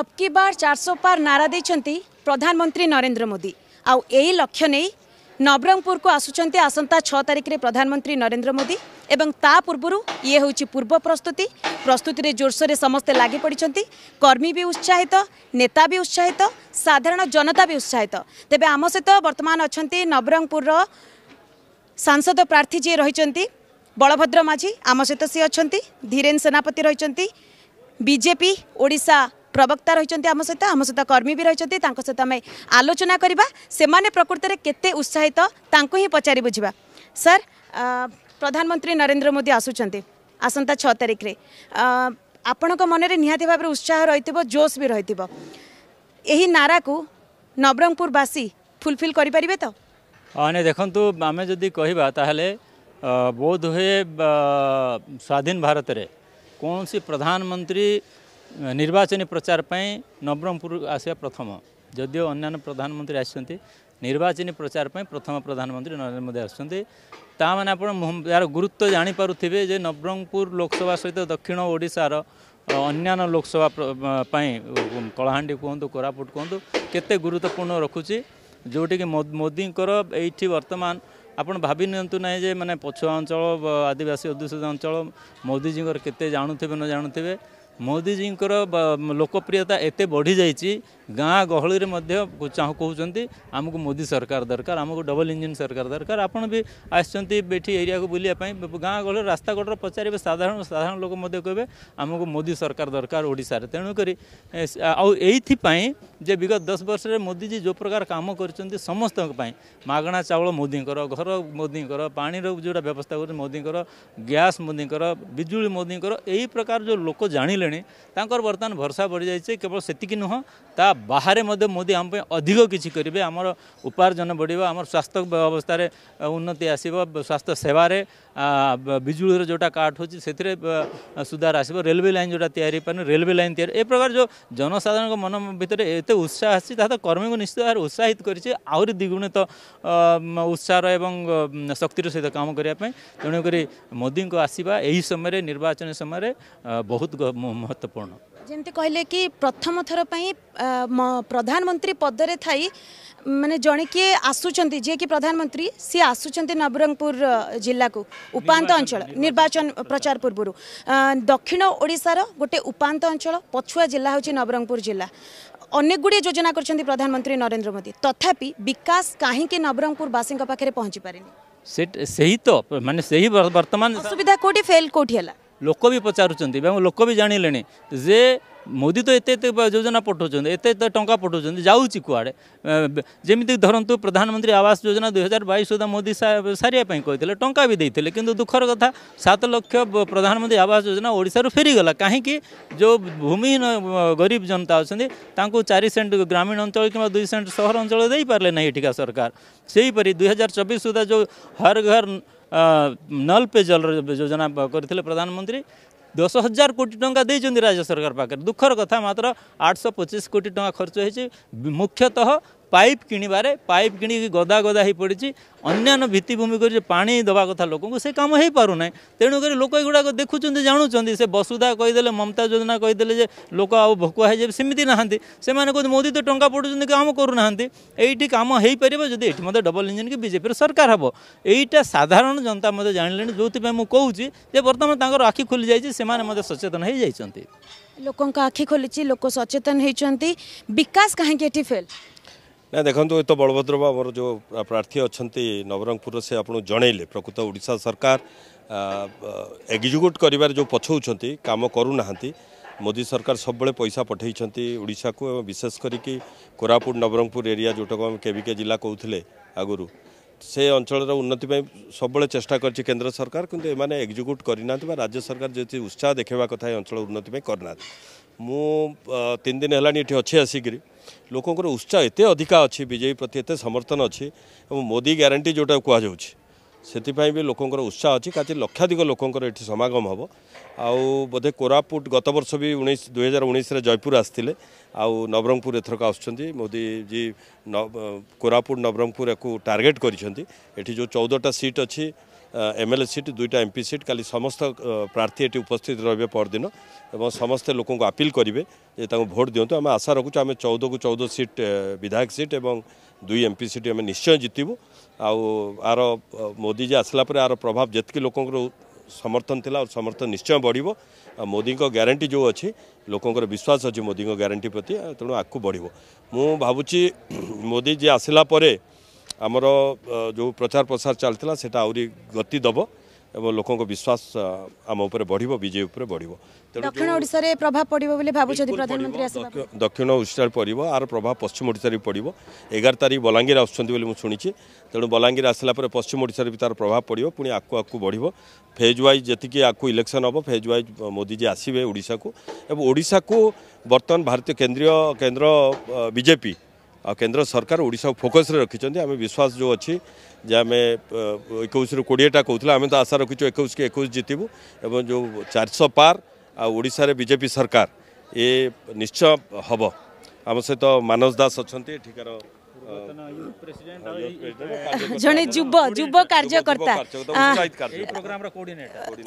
অবকি বার চারশো পার নারা দিয়েছেন প্রধানমন্ত্রী নরেন্দ্র মোদি আউ এই লক্ষ্য নেই নবরঙ্গপুরকু আসুচার আসন্তা ছ তারিখে প্রধানমন্ত্রী নরেন্দ্র মোদি এবং তা পূর্বরু ইয়ে হচ্ছে পূর্ব প্রস্তুতি প্রস্তুতিরে জোরসোরে সমস্তে লাগি পড়ছেন কর্মী বি উৎসাহিত নেতা বি উৎসাহিত সাধারণ জনতা বি উৎসাহিত তেমন আম সহ বর্তমান অনেক নবরঙ্গপুর সাংসদ প্রার্থী যে রয়েছেন বলভদ্র মাঝি আম সহ সি অনেক ধীরেন সেনাপতি রয়েছেন বিজেপি ওড়শা প্রবক্তা রয়েছেন আম সহ আম সহ কর্মী বি রয়েছেন তাঁর সহ আমি আলোচনা করা সে প্রকৃতরে কেতে উৎসাহিত তাঁকু হি পচারি বুঝবা স্যার প্রধানমন্ত্রী নরেন্দ্র মোদি আসুচার আসন্তা ছ তারিখে ଆପଣଙ୍କ ମନରେ ନିହାତି ଭାବରେ ଉତ୍ସାହ ରହିଥିବ ଜୋସ୍ ବି ରହିଥିବ ଏହି ନାରାକୁ ନବରଙ୍ଗପୁରବାସୀ ଫୁଲଫିଲ୍ କରିପାରିବେ ତ ନାଇଁ ଦେଖନ୍ତୁ ଆମେ ଯଦି କହିବା ତାହେଲେ ବୋଧ ହୁଏ ସ୍ୱାଧୀନ ଭାରତରେ କୌଣସି ପ୍ରଧାନମନ୍ତ୍ରୀ ନିର୍ବାଚନୀ ପ୍ରଚାର ପାଇଁ ନବରଙ୍ଗପୁର ଆସିବା ପ୍ରଥମ ଯଦିଓ ଅନ୍ୟାନ୍ୟ ପ୍ରଧାନମନ୍ତ୍ରୀ ଆସିଛନ୍ତି ନିର୍ବାଚନୀ ପ୍ରଚାର ପାଇଁ ପ୍ରଥମ ପ୍ରଧାନମନ୍ତ୍ରୀ ନରେନ୍ଦ୍ର ମୋଦି ଆସୁଛନ୍ତି ତାମାନେ ଆପଣ ଏହାର ଗୁରୁତ୍ୱ ଜାଣିପାରୁଥିବେ ଯେ ନବରଙ୍ଗପୁର ଲୋକସଭା ସହିତ ଦକ୍ଷିଣ ଓଡ଼ିଶାର ଅନ୍ୟାନ୍ୟ ଲୋକସଭା ପାଇଁ କଳାହାଣ୍ଡି କୁହନ୍ତୁ କୋରାପୁଟ କୁହନ୍ତୁ କେତେ ଗୁରୁତ୍ୱପୂର୍ଣ୍ଣ ରଖୁଛି ଯେଉଁଠିକି ମୋଦିଙ୍କର ଏଇଠି ବର୍ତ୍ତମାନ ଆପଣ ଭାବି ନିଅନ୍ତୁ ନାହିଁ ଯେ ମାନେ ପଛୁଆ ଅଞ୍ଚଳ ଆଦିବାସୀ ଅଧ୍ୟୁଷିତ ଅଞ୍ଚଳ ମୋଦିଜୀଙ୍କର କେତେ ଜାଣୁଥିବେ ନ ଜାଣୁଥିବେ ମୋଦିଜୀଙ୍କର ଲୋକପ୍ରିୟତା ଏତେ ବଢ଼ିଯାଇଛି ଗାଁ ଗହଳିରେ ମଧ୍ୟ କହୁଛନ୍ତି ଆମକୁ ମୋଦି ସରକାର ଦରକାର ଆମକୁ ଡବଲ ଇଞ୍ଜିନ୍ ସରକାର ଦରକାର ଆପଣ ବି ଆସିଛନ୍ତି ଏଠି ଏରିଆକୁ ବୁଲିବା ପାଇଁ ଗାଁ ଗହଳି ରାସ୍ତାଘାଟରେ ପଚାରିବେ ସାଧାରଣ ସାଧାରଣ ଲୋକ ମଧ୍ୟ କହିବେ ଆମକୁ ମୋଦି ସରକାର ଦରକାର ଓଡ଼ିଶାରେ ତେଣୁକରି ଆଉ ଏଇଥିପାଇଁ ଯେ ବିଗତ ଦଶ ବର୍ଷରେ ମୋଦିଜୀ ଯେଉଁ ପ୍ରକାର କାମ କରିଛନ୍ତି ସମସ୍ତଙ୍କ ପାଇଁ ମାଗଣା ଚାଉଳ ମୋଦିଙ୍କର ଘର ମୋଦିଙ୍କର ପାଣିର ଯେଉଁଟା ବ୍ୟବସ୍ଥା କରୁଛନ୍ତି ମୋଦିଙ୍କର ଗ୍ୟାସ୍ ମୋଦିଙ୍କର ବିଜୁଳି ମୋଦିଙ୍କର ଏହି ପ୍ରକାର ଯେଉଁ ଲୋକ ଜାଣିଲେ ମିଳିଲେଣି ତାଙ୍କର ବର୍ତ୍ତମାନ ଭରସା ବଢ଼ିଯାଇଛି କେବଳ ସେତିକି ନୁହଁ ତା ବାହାରେ ମଧ୍ୟ ମୋଦି ଆମ ପାଇଁ ଅଧିକ କିଛି କରିବେ ଆମର ଉପାର୍ଜନ ବଢ଼ିବ ଆମର ସ୍ୱାସ୍ଥ୍ୟ ବ୍ୟବସ୍ଥାରେ ଉନ୍ନତି ଆସିବ ସ୍ୱାସ୍ଥ୍ୟ ସେବାରେ ବିଜୁଳିର ଯେଉଁଟା କାଟ ହେଉଛି ସେଥିରେ ସୁଧାର ଆସିବ ରେଲୱେ ଲାଇନ୍ ଯେଉଁଟା ତିଆରି ହେଇପାରୁନି ରେଲୱେ ଲାଇନ୍ ତିଆରି ଏ ପ୍ରକାର ଯେଉଁ ଜନସାଧାରଣଙ୍କ ମନ ଭିତରେ ଏତେ ଉତ୍ସାହ ଆସିଛି ତାହା ତ କର୍ମୀଙ୍କୁ ନିଶ୍ଚିତ ଭାବରେ ଉତ୍ସାହିତ କରିଛି ଆହୁରି ଦ୍ୱିଗୁଣିତ ଉତ୍ସାହର ଏବଂ ଶକ୍ତିର ସହିତ କାମ କରିବା ପାଇଁ ତେଣୁକରି ମୋଦିଙ୍କ ଆସିବା ଏହି ସମୟରେ ନିର୍ବାଚନ ସମୟରେ ବହୁତ ମହତ୍ତ୍ୱପୂର୍ଣ୍ଣ ଯେମିତି କହିଲେ କି ପ୍ରଥମ ଥର ପାଇଁ ପ୍ରଧାନମନ୍ତ୍ରୀ ପଦରେ ଥାଇ ମାନେ ଜଣେ କିଏ ଆସୁଛନ୍ତି ଯିଏକି ପ୍ରଧାନମନ୍ତ୍ରୀ ସିଏ ଆସୁଛନ୍ତି ନବରଙ୍ଗପୁର ଜିଲ୍ଲାକୁ ଉପାନ୍ତ ଅଞ୍ଚଳ ନିର୍ବାଚନ ପ୍ରଚାର ପୂର୍ବରୁ ଦକ୍ଷିଣ ଓଡ଼ିଶାର ଗୋଟେ ଉପାନ୍ତ ଅଞ୍ଚଳ ପଛୁଆ ଜିଲ୍ଲା ହେଉଛି ନବରଙ୍ଗପୁର ଜିଲ୍ଲା ଅନେକ ଗୁଡ଼ିଏ ଯୋଜନା କରିଛନ୍ତି ପ୍ରଧାନମନ୍ତ୍ରୀ ନରେନ୍ଦ୍ର ମୋଦି ତଥାପି ବିକାଶ କାହିଁକି ନବରଙ୍ଗପୁରବାସୀଙ୍କ ପାଖରେ ପହଞ୍ଚି ପାରିନି ସେହି ତ ମାନେ ସେହି ବର୍ତ୍ତମାନ ଅସୁବିଧା କେଉଁଠି ଫେଲ୍ କେଉଁଠି ହେଲା ଲୋକ ବି ପଚାରୁଛନ୍ତି ଏବଂ ଲୋକ ବି ଜାଣିଲେଣି ଯେ ମୋଦି ତ ଏତେ ଏତେ ଯୋଜନା ପଠାଉଛନ୍ତି ଏତେ ଏତେ ଟଙ୍କା ପଠାଉଛନ୍ତି ଯାଉଛି କୁଆଡ଼େ ଯେମିତି ଧରନ୍ତୁ ପ୍ରଧାନମନ୍ତ୍ରୀ ଆବାସ ଯୋଜନା ଦୁଇ ହଜାର ବାଇଶ ସୁଦ୍ଧା ମୋଦି ସାରିବା ପାଇଁ କହିଥିଲେ ଟଙ୍କା ବି ଦେଇଥିଲେ କିନ୍ତୁ ଦୁଃଖର କଥା ସାତ ଲକ୍ଷ ପ୍ରଧାନମନ୍ତ୍ରୀ ଆବାସ ଯୋଜନା ଓଡ଼ିଶାରୁ ଫେରିଗଲା କାହିଁକି ଯେଉଁ ଭୂମିହୀନ ଗରିବ ଜନତା ଅଛନ୍ତି ତାଙ୍କୁ ଚାରି ସେଣ୍ଟ ଗ୍ରାମୀଣ ଅଞ୍ଚଳ କିମ୍ବା ଦୁଇ ସେଣ୍ଟ ସହର ଅଞ୍ଚଳ ଦେଇପାରିଲେ ନାହିଁ ଏଠିକା ସରକାର ସେହିପରି ଦୁଇ ହଜାର ଚବିଶ ସୁଦ୍ଧା ଯେଉଁ ହର ଘର ନଲ୍ ପେ ଜଲ ଯୋଜନା କରିଥିଲେ ପ୍ରଧାନମନ୍ତ୍ରୀ ଦଶ ହଜାର କୋଟି ଟଙ୍କା ଦେଇଛନ୍ତି ରାଜ୍ୟ ସରକାର ପାଖରେ ଦୁଃଖର କଥା ମାତ୍ର ଆଠଶହ ପଚିଶ କୋଟି ଟଙ୍କା ଖର୍ଚ୍ଚ ହେଇଛି ମୁଖ୍ୟତଃ ପାଇପ୍ କିଣିବାରେ ପାଇପ୍ କିଣିକି ଗଦା ଗଦା ହୋଇପଡ଼ିଛି ଅନ୍ୟାନ୍ୟ ଭିତ୍ତିଭୂମିକୁ ଯେ ପାଣି ଦେବା କଥା ଲୋକଙ୍କୁ ସେ କାମ ହୋଇପାରୁନାହିଁ ତେଣୁକରି ଲୋକ ଏଗୁଡ଼ାକ ଦେଖୁଛନ୍ତି ଜାଣୁଛନ୍ତି ସେ ବସୁଧା କହିଦେଲେ ମମତା ଯୋଜନା କହିଦେଲେ ଯେ ଲୋକ ଆଉ ଭକୁଆ ହୋଇଯିବେ ସେମିତି ନାହାନ୍ତି ସେମାନେ କହୁଛନ୍ତି ମୋଦି ତ ଟଙ୍କା ପଡ଼ୁଛନ୍ତି କାମ କରୁନାହାନ୍ତି ଏଇଠି କାମ ହୋଇପାରିବ ଯଦି ଏଠି ମଧ୍ୟ ଡବଲ ଇଞ୍ଜିନ୍ କି ବିଜେପିର ସରକାର ହେବ ଏଇଟା ସାଧାରଣ ଜନତା ମଧ୍ୟ ଜାଣିଲେଣି ଯେଉଁଥିପାଇଁ ମୁଁ କହୁଛି ଯେ ବର୍ତ୍ତମାନ ତାଙ୍କର ଆଖି ଖୋଲିଯାଇଛି ସେମାନେ ମଧ୍ୟ ସଚେତନ ହୋଇଯାଇଛନ୍ତି ଲୋକଙ୍କ ଆଖି ଖୋଲିଛି ଲୋକ ସଚେତନ ହୋଇଛନ୍ତି ବିକାଶ କାହିଁକି ଏଠି ଫେଲ୍ ନା ଦେଖନ୍ତୁ ଏ ତ ବଳଭଦ୍ର ବାବୁ ଆମର ଯେଉଁ ପ୍ରାର୍ଥୀ ଅଛନ୍ତି ନବରଙ୍ଗପୁରରେ ସେ ଆପଣଙ୍କୁ ଜଣେଇଲେ ପ୍ରକୃତ ଓଡ଼ିଶା ସରକାର ଏକ୍ଜିକ୍ୟୁଟ୍ କରିବାରେ ଯେଉଁ ପଛଉଛନ୍ତି କାମ କରୁନାହାନ୍ତି ମୋଦି ସରକାର ସବୁବେଳେ ପଇସା ପଠେଇଛନ୍ତି ଓଡ଼ିଶାକୁ ଏବଂ ବିଶେଷ କରିକି କୋରାପୁଟ ନବରଙ୍ଗପୁର ଏରିଆ ଯେଉଁଟାକୁ ଆମେ କେ ବି କେ ଜିଲ୍ଲା କହୁଥିଲେ ଆଗରୁ ସେ ଅଞ୍ଚଳର ଉନ୍ନତି ପାଇଁ ସବୁବେଳେ ଚେଷ୍ଟା କରିଛି କେନ୍ଦ୍ର ସରକାର କିନ୍ତୁ ଏମାନେ ଏକ୍ଜିକ୍ୟୁଟ୍ କରିନାହାନ୍ତି ବା ରାଜ୍ୟ ସରକାର ଯେତିକି ଉତ୍ସାହ ଦେଖାଇବା କଥା ଏ ଅଞ୍ଚଳ ଉନ୍ନତି ପାଇଁ କରିନାହାନ୍ତି ମୁଁ ତିନି ହେଲାଣି ଏଠି ଅଛି ଆସିକିରି ଲୋକଙ୍କର ଉତ୍ସାହ ଏତେ ଅଧିକା ଅଛି ବିଜେପି ପ୍ରତି ଏତେ ସମର୍ଥନ ଅଛି ଏବଂ ମୋଦି ଗ୍ୟାରେଣ୍ଟି ଯେଉଁଟା କୁହାଯାଉଛି ସେଥିପାଇଁ ବି ଲୋକଙ୍କର ଉତ୍ସାହ ଅଛି କାଚି ଲକ୍ଷାଧିକ ଲୋକଙ୍କର ଏଠି ସମାଗମ ହେବ ଆଉ ବୋଧେ କୋରାପୁଟ ଗତ ବର୍ଷ ବି ଉଣେଇଶ ଦୁଇହଜାର ଉଣେଇଶରେ ଜୟପୁର ଆସିଥିଲେ ଆଉ ନବରଙ୍ଗପୁର ଏଥରକ ଆସୁଛନ୍ତି ମୋଦି ଜି କୋରାପୁଟ ନବରଙ୍ଗପୁର ଏହାକୁ ଟାର୍ଗେଟ କରିଛନ୍ତି ଏଠି ଯେଉଁ ଚଉଦଟା ସିଟ୍ ଅଛି এমএলএ সিট দুইটা এমপি সিট কালি সমস্ত প্রার্থী এটি উপস্থিত রহবে পরদিন এবং সমস্ত লোক আপিল করবে যে তাকে ভোট দিও আমি আশা রাখুଛୁ আমি চৌদ কু চৌদ সিট বিধায়ক সিট এবং দুই এমপি সিট আমি নিশ্চয় জিতবু আর মোদি যে আসলা পরে আর প্রভাব যেত লোকর সমর্থন লা সমর্থন নিশ্চয় বড়ব ବଢ଼ିବ গ্যারেটি যে ଗ୍ୟାରେଣ୍ଟି ଯେଉଁ বিশ্বাস ଲୋକଙ୍କର ବିଶ୍ୱାସ ଅଛି ମୋଦିଙ୍କ ଗ୍ୟାରେଣ୍ଟି ପ୍ରତି ତେଣୁ ଆଗକୁ ବଢ଼ିବ ମୁଁ ଭାବୁଛି ମୋଦି ଯିଏ ଆମର ଯେଉଁ ପ୍ରଚାର ପ୍ରସାର ଚାଲିଥିଲା ସେଇଟା ଆହୁରି ଗତି ଦେବ ଏବଂ ଲୋକଙ୍କ ବିଶ୍ୱାସ ଆମ ଉପରେ ବଢ଼ିବ ବିଜେପି ଉପରେ ବଢ଼ିବ ଦକ୍ଷିଣ ଓଡ଼ିଶାରେ ପ୍ରଭାବ ପଡ଼ିବ ବୋଲି ଭାବୁଛନ୍ତି ପ୍ରଧାନମନ୍ତ୍ରୀ ଦକ୍ଷିଣ ଓଡ଼ିଶାରେ ପଡ଼ିବ ଆର ପ୍ରଭାବ ପଶ୍ଚିମ ଓଡ଼ିଶାରେ ବି ପଡ଼ିବ ଏଗାର ତାରିଖ ବଲାଙ୍ଗୀର ଆସୁଛନ୍ତି ବୋଲି ମୁଁ ଶୁଣିଛି ତେଣୁ ବଲାଙ୍ଗୀର ଆସିଲା ପରେ ପଶ୍ଚିମ ଓଡ଼ିଶାରେ ବି ତାର ପ୍ରଭାବ ପଡ଼ିବ ପୁଣି ଆକୁ ଆକୁ ବଢ଼ିବ ଫେଜ୍ ୱାଇଜ୍ ଯେତିକି ଆକୁ ଇଲେକ୍ସନ୍ ହେବ ଫେଜ୍ ୱାଇଜ୍ ମୋଦିଜୀ ଆସିବେ ଓଡ଼ିଶାକୁ ଏବଂ ଓଡ଼ିଶାକୁ ବର୍ତ୍ତମାନ ଭାରତୀୟ କେନ୍ଦ୍ରୀୟ କେନ୍ଦ୍ର ବିଜେପି কেন্দ্র সরকার ওড়শা ফোকসে রাখিছেন আমি বিশ্বাস যে অছি যে আমি একুশরু কোড়িয়েটা কৌলে আমি তো আশা রাখিছু একুশ কি একুশ জিতবু এবং যে চারশো পার আড়শার বিজেপি সরকার এ নিশ্চয় হব আমার সহ মানস দাস অনেক এঠিকার ଜଣେ ଯୁବ ଯୁବ କାର୍ଯ୍ୟକର୍ତ୍ତା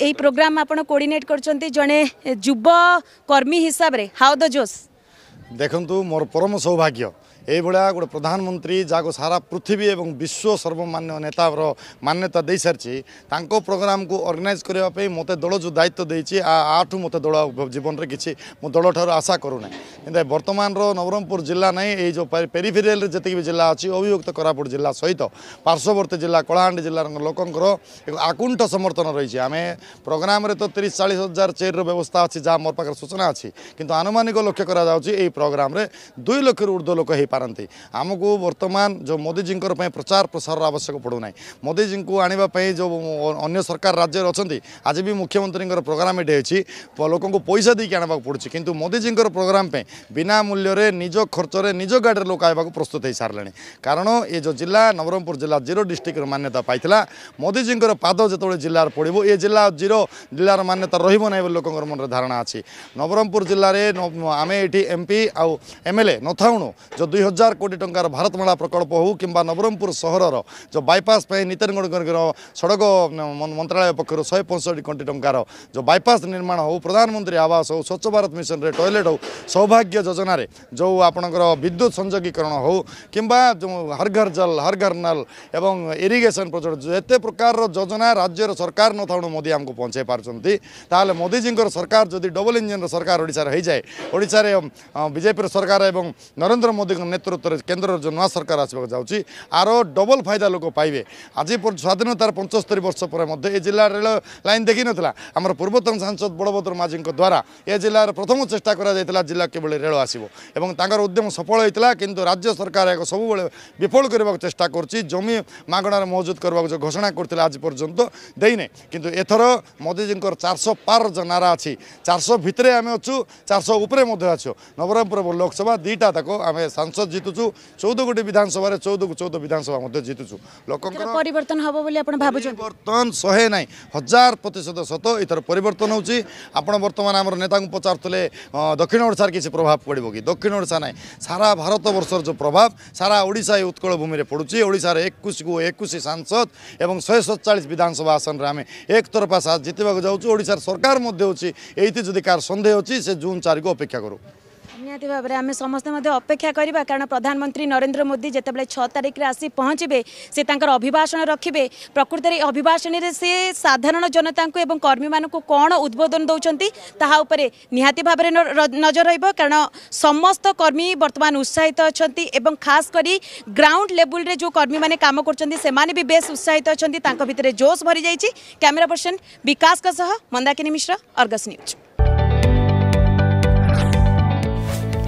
ଏଇ ପ୍ରୋଗ୍ରାମ ଆପଣ କୋଡ଼ିନେଟ୍ କରୁଛନ୍ତି ଜଣେ ଯୁବ କର୍ମୀ ହିସାବରେ ହାଉ ଦ ଜୋସ୍ ଦେଖନ୍ତୁ ମୋର ପରମ ସୌଭାଗ୍ୟ এইভাবে গোটে প্রধানমন্ত্রী যা সারা পৃথিবী এবং বিশ্ব সর্বমান্য নেতার মান্যতা দিয়ে সারিছি প্রোগ্রাম কু অর্গানাইজ করা মতো দল যে দায়িত্ব দিয়েছি আঠু মতো দল জীবনরে কিছু দল ঠার আশা করু না কিন্তু বর্তমানর নবরঙ্গপুর জেলা নাই এই যে পেরিফেরিয়াল যেত জেলা অছি অভিযুক্ত কোরাপুট জেলা সহিত পার্শ্ববর্তী জেলা কলাহাণ্ডি জেলার লোকঙ্কর এক আকুণ্ঠ সমর্থন রয়েছে আমি প্রোগ্রামে তো তিরিশ চাশ হাজার চেয়ারর ব্যবস্থা আছে যা মোর পাখে সূচনা আছে কিন্তু আনুমানিক লক্ষ্য করা যাচ্ছে এই প্রোগ্রামে দুই লক্ষর ঊর্ধ্ব লোক হয়ে ପାରନ୍ତି ଆମକୁ ବର୍ତ୍ତମାନ ଯେଉଁ ମୋଦିଜୀଙ୍କର ପାଇଁ ପ୍ରଚାର ପ୍ରସାରର ଆବଶ୍ୟକ ପଡ଼ୁନାହିଁ ମୋଦିଜୀଙ୍କୁ ଆଣିବା ପାଇଁ ଯେଉଁ ଅନ୍ୟ ସରକାର ରାଜ୍ୟରେ ଅଛନ୍ତି ଆଜି ବି ମୁଖ୍ୟମନ୍ତ୍ରୀଙ୍କର ପ୍ରୋଗ୍ରାମ ଏଠି ଅଛି ଲୋକଙ୍କୁ ପଇସା ଦେଇକି ଆଣିବାକୁ ପଡ଼ୁଛି କିନ୍ତୁ ମୋଦିଜୀଙ୍କର ପ୍ରୋଗ୍ରାମ ପାଇଁ ବିନା ମୂଲ୍ୟରେ ନିଜ ଖର୍ଚ୍ଚରେ ନିଜ ଗାଡ଼ିରେ ଲୋକ ଆଇବାକୁ ପ୍ରସ୍ତୁତ ହୋଇସାରିଲେଣି କାରଣ ଏ ଯେଉଁ ଜିଲ୍ଲା ନବରଙ୍ଗପୁର ଜିଲ୍ଲା ଜିରୋ ଡିଷ୍ଟ୍ରିକ୍ଟର ମାନ୍ୟତା ପାଇଥିଲା ମୋଦିଜୀଙ୍କର ପାଦ ଯେତେବେଳେ ଜିଲ୍ଲାରେ ପଡ଼ିବ ଏ ଜିଲ୍ଲା ଜିରୋ ଜିଲ୍ଲାର ମାନ୍ୟତା ରହିବ ନାହିଁ ବୋଲି ଲୋକଙ୍କର ମନରେ ଧାରଣା ଅଛି ନବରଙ୍ଗପୁର ଜିଲ୍ଲାରେ ଆମେ ଏଠି ଏମ୍ପି ଆଉ ଏମ୍ଏଲ୍ଏ ନଥାଉଣୁ ଯେଉଁ ଦୁଇ ହଜାର କୋଟି ଟଙ୍କାର ଭାରତମାଳା ପ୍ରକଳ୍ପ ହେଉ କିମ୍ବା ନବରଙ୍ଗପୁର ସହରର ଯେଉଁ ବାଇପାସ୍ ପାଇଁ ନୀତିନଗର ସଡ଼କ ମନ୍ତ୍ରାଳୟ ପକ୍ଷରୁ ଶହେ ପଞ୍ଚଷଠି କୋଟି ଟଙ୍କାର ଯେଉଁ ବାଇପାସ୍ ନିର୍ମାଣ ହେଉ ପ୍ରଧାନମନ୍ତ୍ରୀ ଆବାସ ହେଉ ସ୍ୱଚ୍ଛ ଭାରତ ମିଶନରେ ଟଏଲେଟ୍ ହେଉ ସୌଭାଗ୍ୟ ଯୋଜନାରେ ଯେଉଁ ଆପଣଙ୍କର ବିଦ୍ୟୁତ ସଂଯୋଗୀକରଣ ହେଉ କିମ୍ବା ଯେଉଁ ହର୍ ଘର ଜଲ ହର୍ ଘର ନଲ ଏବଂ ଇରିଗେସନ୍ ପ୍ରୋଜେକ୍ଟ ଯେତେ ପ୍ରକାରର ଯୋଜନା ରାଜ୍ୟର ସରକାର ନଥାଉଣୁ ମୋଦି ଆମକୁ ପହଞ୍ଚାଇ ପାରୁଛନ୍ତି ତାହେଲେ ମୋଦିଜୀଙ୍କର ସରକାର ଯଦି ଡବଲ ଇଞ୍ଜିନ୍ର ସରକାର ଓଡ଼ିଶାରେ ହୋଇଯାଏ ଓଡ଼ିଶାରେ ବିଜେପିର ସରକାର ଏବଂ ନରେନ୍ଦ୍ର ମୋଦିଙ୍କ ନେତୃତ୍ୱରେ କେନ୍ଦ୍ରର ଯେଉଁ ନୂଆ ସରକାର ଆସିବାକୁ ଯାଉଛି ଆର ଡବଲ୍ ଫାଇଦା ଲୋକ ପାଇବେ ଆଜି ସ୍ୱାଧୀନତାର ପଞ୍ଚସ୍ତରୀ ବର୍ଷ ପରେ ମଧ୍ୟ ଏ ଜିଲ୍ଲା ରେଳ ଲାଇନ୍ ଦେଖିନଥିଲା ଆମର ପୂର୍ବତନ ସାଂସଦ ବଡ଼ଭଦ୍ର ମାଝୀଙ୍କ ଦ୍ୱାରା ଏ ଜିଲ୍ଲାର ପ୍ରଥମ ଚେଷ୍ଟା କରାଯାଇଥିଲା ଜିଲ୍ଲା କିଭଳି ରେଳ ଆସିବ ଏବଂ ତାଙ୍କର ଉଦ୍ୟମ ସଫଳ ହୋଇଥିଲା କିନ୍ତୁ ରାଜ୍ୟ ସରକାର ଏହାକୁ ସବୁବେଳେ ବିଫଳ କରିବାକୁ ଚେଷ୍ଟା କରୁଛି ଜମି ମାଗଣାରେ ମହଜୁଦ କରିବାକୁ ଯେଉଁ ଘୋଷଣା କରିଥିଲା ଆଜି ପର୍ଯ୍ୟନ୍ତ ଦେଇନାହିଁ କିନ୍ତୁ ଏଥର ମୋଦିଜୀଙ୍କର ଚାରିଶହ ପାର ଯେଉଁ ନାରା ଅଛି ଚାରିଶହ ଭିତରେ ଆମେ ଅଛୁ ଚାରିଶହ ଉପରେ ମଧ୍ୟ ଅଛୁ ନବରଙ୍ଗପୁର ଲୋକସଭା ଦୁଇଟା ତାକୁ ଆମେ ସାଂସଦ সংসদ জিতুଛୁ ଚଉଦ ଗୋଟି ବିଧାନସଭାରେ ଚଉଦକୁ ଚଉଦ ବିଧାନସଭା ମଧ୍ୟ ଜିତୁଛୁ ଲୋକଙ୍କର ପରିବର୍ତ୍ତନ ହେବ ବୋଲି ଆପଣ ଭାବୁଛନ୍ତି ବର୍ତ୍ତମାନ ଶହେ ନାହିଁ ହଜାର ପ୍ରତିଶତ ସତ ଏଥର ପରିବର୍ତ୍ତନ ହେଉଛି ଆପଣ ବର୍ତ୍ତମାନ ଆମର ନେତାଙ୍କୁ ପଚାରୁଥିଲେ ଦକ୍ଷିଣ ଓଡ଼ିଶାରେ କିଛି ପ୍ରଭାବ ପଡ଼ିବ କି ଦକ୍ଷିଣ ଓଡ଼ିଶା ନାହିଁ ସାରା ଭାରତ ବର୍ଷର ଯେଉଁ ପ୍ରଭାବ ସାରା ଓଡ଼ିଶା ଏ ଉତ୍କଳ ଭୂମିରେ ପଡ଼ୁଛି ଓଡ଼ିଶାରେ ଏକୋଇଶକୁ ଏକୋଇଶ ସାଂସଦ ଏବଂ ଶହେ ସତଚାଳିଶ ବିଧାନସଭା ଆସନରେ ଆମେ ଏକ ଏକତରଫା ଜିତିବାକୁ ଯାଉଛୁ ଓଡ଼ିଶାର ସରକାର ମଧ୍ୟ ଅଛି ଏଇଠି ଯଦି କାହାର ସନ୍ଦେହ ଅଛି ସେ ଜୁନ୍ ଚାରିକୁ ଅପେକ୍ଷା କରୁ समसे अपेक्षा कारण प्रधानमन्त्री नरेन्द्र मोदी जतिबेला छिखे आसि पहचवेसी तर अभिभाषण रकृत अभिभाषण अभिभाषणले से साधारण जनता को एवं कन उद्वोधन देउन तापर नि भावर नजर रहेछ कारण समस्त कर्मी बर्तमान उत्साहित अनि खासकरी ग्राउन्ड लेबुल जो कर्मी काम मुन समा उत्साहित अनि त जोश भरी भरि क्यमेरा पर्सन बिकास मन्दाकिनी मिश्र अर्गस न्यूज